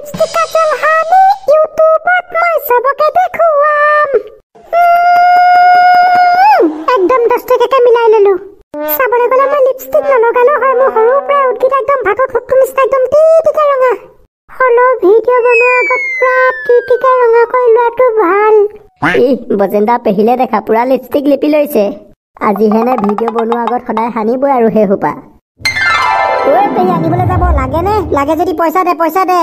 বজেন্দা পেহিলে দেখা পুৰা লিপষ্টিক লিপি লৈছে আজি হেনে ভিডিঅ' বনোৱাৰ আগত সদায় সানিবই আৰু সেইসোপা আনিবলৈ যাব লাগেনে লাগে যদি পইচা দে পইচা দে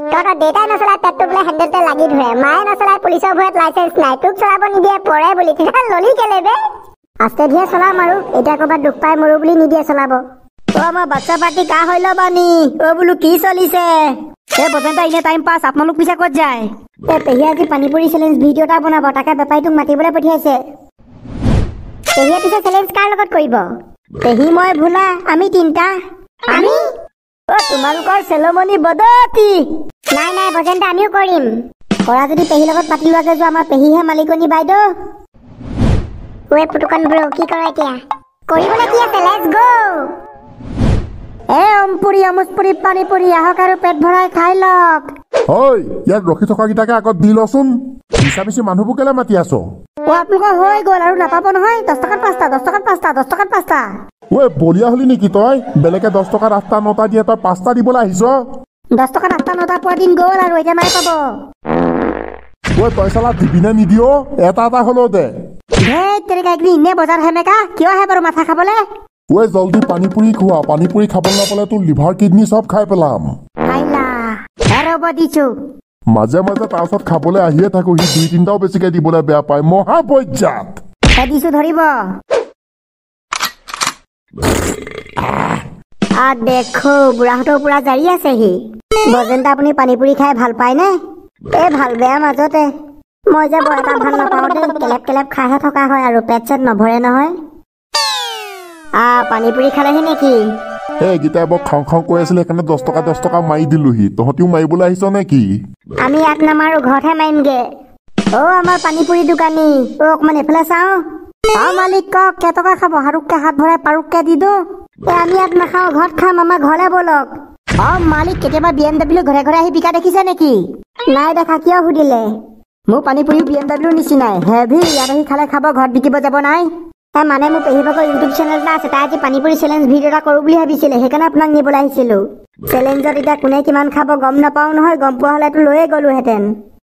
তহঁতৰ দেউতাই নচলাই পেটটো বোলে হেণ্ডেলতে লাগি ধৰে মায়ে নচলাই পুলিচৰ ভয়ত লাইচেঞ্চ নাই তোক চলাব নিদিয়ে পৰে বুলি তেতিয়া ললি কেলে বে আছে দিয়ে চলাম আৰু এতিয়া ক'ৰবাত দুখ পাই মৰো বুলি নিদিয়ে চলাব অ' আমাৰ বাচ্চা পাতি কাহ হৈ ল'বা নি অ' বোলো কি চলিছে এই বজেন্তা ইনে টাইম পাছ আপোনালোক পিছে ক'ত যায় এই পেহীয়ে আজি পানীপুৰি চেলেঞ্জ ভিডিঅ' এটা বনাব তাকে বেপাৰীটোক মাতিবলৈ পঠিয়াইছে পেহীয়ে পিছে চেলেঞ্জ কাৰ লগত কৰিব পেহী মই ভোলা আমি তিনিটা আমি তোমালোকৰ চেলমনি বদতি নাই নাই বজেন আমিও কৰিম কৰা যদি পেহীৰ লগত পাতি লোৱাকে যোৱা আমাৰ পেহীহে মালিকনী বাইদেউ ওৱে ফুটুকান ব্ৰ কি কৰা এতিয়া কৰিবলৈ কি আছে লেটছ গ' এই অম্পুৰি অমুস্পুৰি পানীপুৰি আহক আৰু পেট ভৰাই খাই লওক হয় ইয়াত ৰখি থকা কিটাকে আগত দি লচোন মিছামিচি মানুহবোৰ কেলে মাতি আছো আপোনালোকৰ হৈ গ'ল আৰু নাপাব নহয় দহ টকাত পাঁচটা দহ টকাত পাঁচটা দহ টকাত পাঁচটা ওৱে বলিয়া হলি নেকি তই বেলেগে দহ টকাত আঠটা নটা দিয়ে তই পাঁচটা দিবলৈ আহিছ দহ টকাত আঠটা নটা পোৱা দিন গ'ল আৰু এতিয়া পাব ওৱে তই দিবি নে নিদিও এটা এটা হলেও দে মহাপৰ্যাত ধৰিব দেখো বুঢ়াহঁতৰ পৰা জাৰি আছে সি বজেন আপুনি পানীপুৰি খাই ভাল পায়নে এই ভাল বেয়াৰ মাজতে মই যে বৰ এটা ভাল নাপাওঁ দেই কেলেপ কেলেপ খাইহে থকা হয় আৰু পেট চেট নভৰে নহয় আ পানীপুৰি খালেহি নেকি এই গীতাই বৰ খং খং কৈ আছিলে সেইকাৰণে দহ টকা দহ টকা মাৰি দিলো সি তহঁতিও মাৰিবলৈ আহিছ নেকি আমি ইয়াত নামাৰো ঘৰতহে মাৰিমগে অ আমাৰ পানীপুৰি দোকানী অকণমান অকমান এইফালে চাওঁ আৰু মালিক কওক কেটকা খাব শাহৰুখকে হাত ভৰাই পাৰুককে দি দিওঁ আমি ইয়াত নাখাওঁ ঘৰত খাম আমাৰ ঘৰলে বলক অ মালিক কেতিয়াবা বি এম ডাব্লিউ ঘৰে ঘৰে আহি বিকা দেখিছে নেকি নাই দেখা কিয় সুধিলে মোৰ পানীপুৰিও বি এম ডাব্লিউ নিচিনাই হেভি ইয়াত আহি খালে খাব ঘৰত বিকিব যাব নাই মানে মোৰ পেহীভাগৰ ইউটিউব চেনেল এটা আছে তাই আজি পানীপুৰি চেলেঞ্জ ভিডিঅ' এটা কৰোঁ বুলি ভাবিছিলে সেইকাৰণে আপোনাক নিবলৈ আহিছিলোঁ চেলেঞ্জত এতিয়া কোনে কিমান খাব গম নাপাওঁ নহয় গম পোৱা হ'লেতো লৈয়ে গ'লোহেঁতেন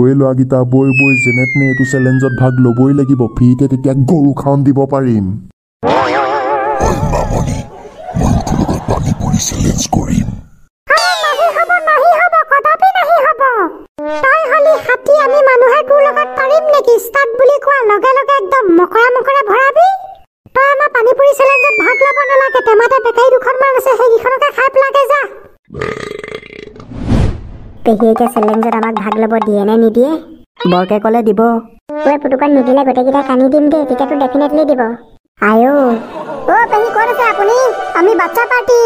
ঐ লোৱাগিটা বৈ বৈ যেনে তেনে এইটো চেলেঞ্জত ভাগ ল'বই লাগিব ফিতে তেতিয়া গৰু খাউন দিব পাৰিম পানীপুৰি চেলেঞ্জত ভাগ ল'ব নালাগে টেমাতে বেকাৰী দুখনমান আছে সেইকেইখনকে খাই পেলাই যা পেহীয়ে এতিয়া চেলেঞ্জত আমাক ভাগ ল'ব দিয়ে নে নিদিয়ে বৰকে ক'লে দিব ঐ ফুটুকন নিদিলে গোটেইকেইটা কানি দিম দেই তেতিয়াতো ডেফিনেটলি দিব আয়ো অ' পেহী ক'ত আছে আপুনি আমি বাচ্চা পাৰ্টি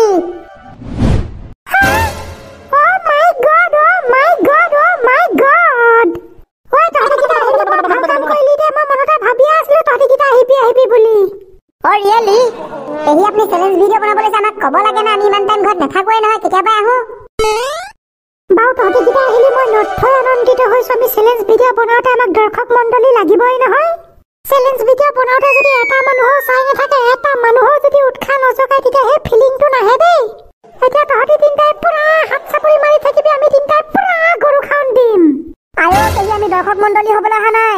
ৰিয়েলি পেহী আপুনি চেলেঞ্জ ভিডিঅ' বনাবলৈ আমাক ক'ব লাগে না আমি ইমান টাইম ঘৰত নাথাকোৱে নহয় কেতিয়াবা আহোঁ আমি চেলেঞ্জ ভিডিও বনাওঁতে আমাক দৰ্শক মণ্ডলী লাগিবই নহয় চেলেঞ্জ ভিডিও বনাওঁতে যদি এটা মানুহৰ চাই নাথাকে এটা মানুহৰ যদি উৎসাহ নজগায় তেতিয়া সেই ফিলিংটো নাহে দেই এতিয়া তহঁতি তিনিটাই পূৰা হাত চাপৰি মাৰি থাকিবি আমি তিনিটাই পূৰা গৰু খাওন দিম আৰু তেতিয়া আমি দৰ্শক মণ্ডলী হ'বলৈ অহা নাই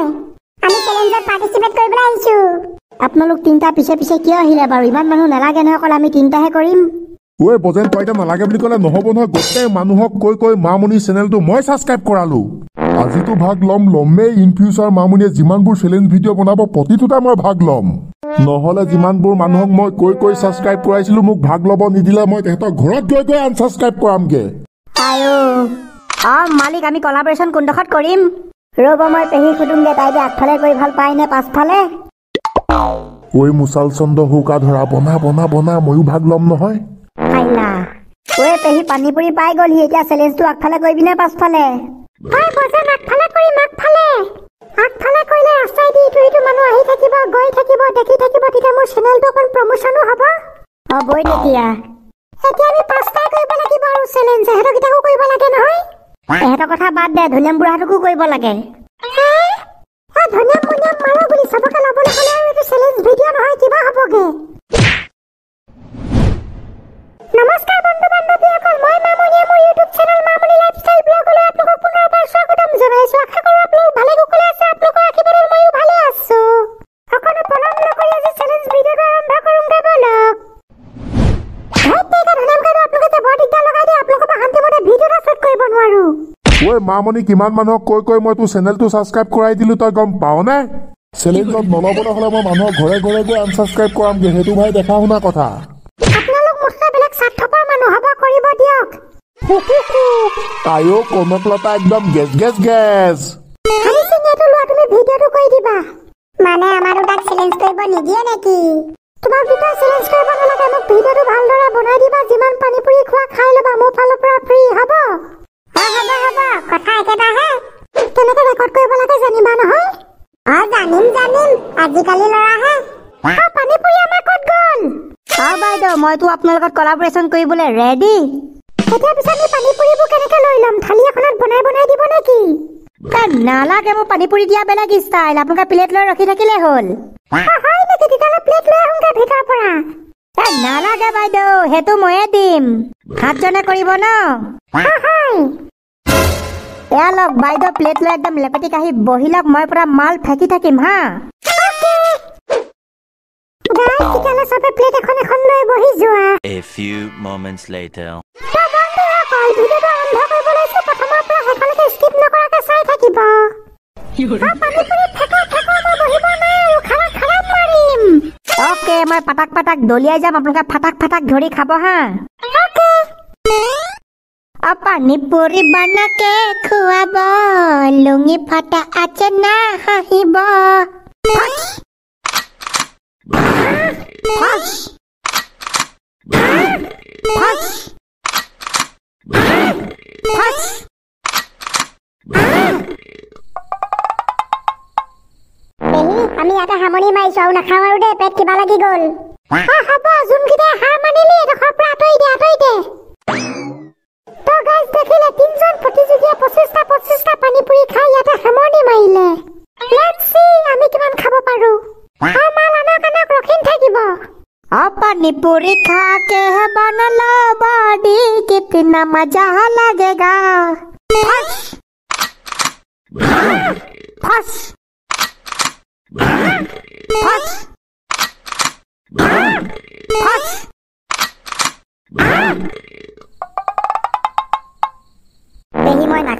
আমি চেলেঞ্জত পাৰ্টিচিপেট কৰিবলৈ আহিছোঁ আপোনালোক তিনিটা পিছে পিছে কিয় আহিলে বাৰু ইমান মানুহ নালাগে নহয় অকল আমি তিনিটাহে কৰিম ওৱে বজেন তই এতিয়া নালাগে বুলি ক'লে নহ'ব নহয় গোটেই মানুহক কৈ কৈ মামণিৰ চেনেলটো মই ছাবস্ক্ৰাইব কৰালোঁ আজিতো ভাগ ল'ম ল'মেই ইন ফিউচাৰ মামণিয়ে যিমানবোৰ চেলেঞ্জ ভিডিঅ' বনাব প্ৰতিটোতে মই ভাগ ল'ম নহ'লে যিমানবোৰ মানুহক মই কৈ কৈ ছাবস্ক্ৰাইব কৰাইছিলো মোক ভাগ ল'ব নিদিলে মই তেহেঁতৰ ঘৰত গৈ গৈ আনছাবস্ক্ৰাইব কৰামগে অঁ মালিক আমি কলাবৰেশ্যন কোনডোখৰত কৰিম ৰ'ব মই পেহী সুধোমগে তাই যে আগফালে কৰি ভাল পায় নে পাছফালে ঐ মুছাল চন্দ হৌকা ধৰা বনা বনা বনা ময়ো ভাগ ল'ম নহয় আইলা ওই পেহি পানী পুৰি পাই গল সি এতিয়া চেলেঞ্জটো আগফালে কৰিবি নে পাছফালে হয় বজাম আগফালে কৰিম আগফালে আগফালে কৰিলে আশ্ৰয় দি ইটো সিটো মানুহ আহি থাকিব গৈ থাকিব দেখি থাকিব তেতিয়া মোৰ চেনেলটো অকণ প্ৰমোশ্যনো হ'ব হ'বই তেতিয়া এতিয়া আমি পাঁচটাই কৰিব লাগিব আৰু চেলেঞ্জ সিহঁতকিটাকো কৰিব লাগে নহয় এহেঁতৰ কথা বাদ দে ধুনীয়াম বুঢ়াটোকো কৰিব লাগে ধুনীয়াম মুনীয়াম মাৰ বুলি চবকে ল'বলৈ হ'লে আৰু এইটো চেলেঞ্জ ভিডিঅ' নহয় কিবা হ'বগৈ নমস্কাৰ বন্ধু বান্ধৱীসকল মই মামনিয়ে মোৰ ইউটিউব চেনেল মামনি লাইফষ্টাইল ব্লগলৈ আপোনালোকক পুনৰবাৰ স্বাগতম জনাইছো আশা কৰো আপোনালোক ভালে কুশলে আছে আপোনালোকৰ আশীৰ্বাদত ময়ো ভালে আছো সকলো প্ৰণাম নকৰি আজি চেলেঞ্জ ভিডিঅ'টো আৰম্ভ কৰোঁ গে বলক দেখা শুনা কথা তাইও কমক লতা একদম গেছ গেছ গেছ মইতো আপোনাৰ লগত কলাবৰেচন কৰিবলৈ ৰেডি এতিয়া পিছে আমি পানীপুৰিবোৰ কেনেকৈ লৈ ল'ম থালী এখনত বনাই বনাই দিব নেকি নালাগে মোৰ পানীপুৰি দিয়া বেলেগ ষ্টাইল আপোনালোকে প্লেট লৈ ৰখি থাকিলে হ'ল হয় নেকি তেতিয়াহ'লে প্লেট লৈ আহোঁগে ভিতৰৰ পৰা নালাগে বাইদেউ সেইটো ময়ে দিম সাতজনে কৰিব ন এয়া লওক বাইদেউ প্লেট লৈ একদম লেপেটিক আহি বহি লওক মই পৰা মাল ফেঁকি থাকিম হা অকে মই পাতাক পাতাক দলিয়াই যাম আপোনালোকে ফাটাক ফাটাক ধৰি খাব হা পানী পুৰি বনাকে খুৱাব লুঙি ফটা আছে না হাঁহিব হামনি মাৰিছো আৰু নাখাওঁ আৰু দে পেট কিবা লাগি গল হব যোনকেইটাই হাৰ মানিলি সপৰা আঁতৰি দে আঁতৰি দে মজা লাগেগা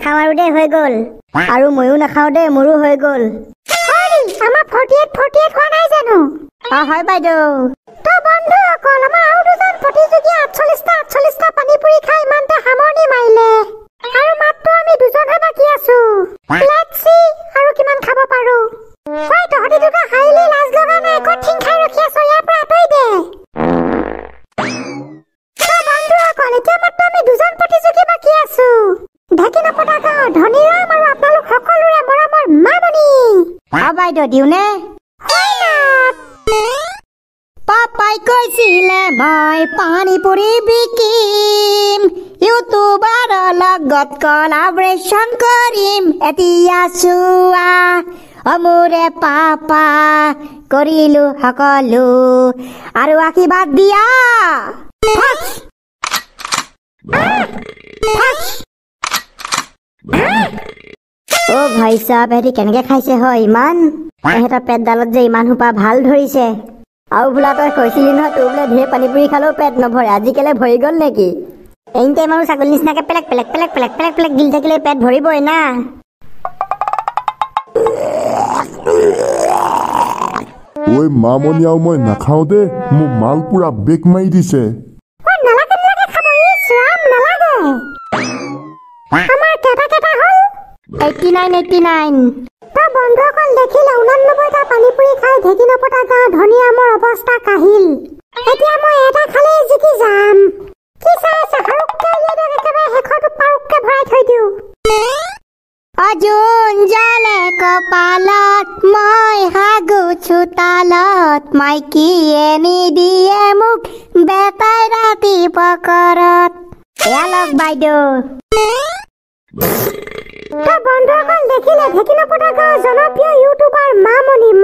নাখাওঁ আৰু দেই হৈ গ'ল আৰু ময়ো নাখাওঁ দেই মোৰো হৈ গ'ল আমাৰ পানী পুৰি দিওনে পাপাই কৈছিলে মই পানী পুৰি বিকিম ইউটিউবাৰ লগত কলাবৰেশ্যন কৰিম এতিয়া চোৱা অমোৰে পাপা কৰিলো সকলো আৰু আশীৰ্বাদ দিয়া অ' ভাই চাহ হেৰি কেনেকে খাইছে হয় ইমান এটা পেটডালত যে ইমানসোপা ভাল ধৰিছে আৰু বোলা তই কৈছিলি নহয় তোৰ বোলে ঢেৰ পানীপুৰি খালেও পেট নভৰে আজিকালি ভৰি গ'ল নেকি এনিটে মানে ছাগলী নিচিনাকে পেলেগ পেলেগ পেলেগ পেলেগ পেলেগ পেলেগ গিল থাকিলে পেট ভৰিবই না আৰু ঢেঁকী নপতা গাঁৱৰ ধনীয়া মোৰ অৱস্থা কাহিল এতিয়া মই এটা খালেই জিকি যাম কি চাই আছে হাৰুককে উলিয়াই একেবাৰে শেষত পাৰুককে ভৰাই থৈ দিওঁ অজুন জালে কপালত মই হাগু চোতালত মাইকীয়ে নিদিয়ে মোক বেপাই ৰাতি পকৰত এলক বাইদেউ তই বন্ধ অকল দেখিলে ঢেঁকী নপতা গাঁৱৰ জনপ্ৰিয় ইউটিউবাৰ মামণি মা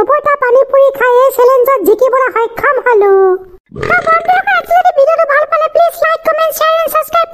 নবটা পানীপুৰি খাই এই চেলেঞ্জত জিকিবলৈ সক্ষম হ'লো ভাল পালে please like comment share and subscribe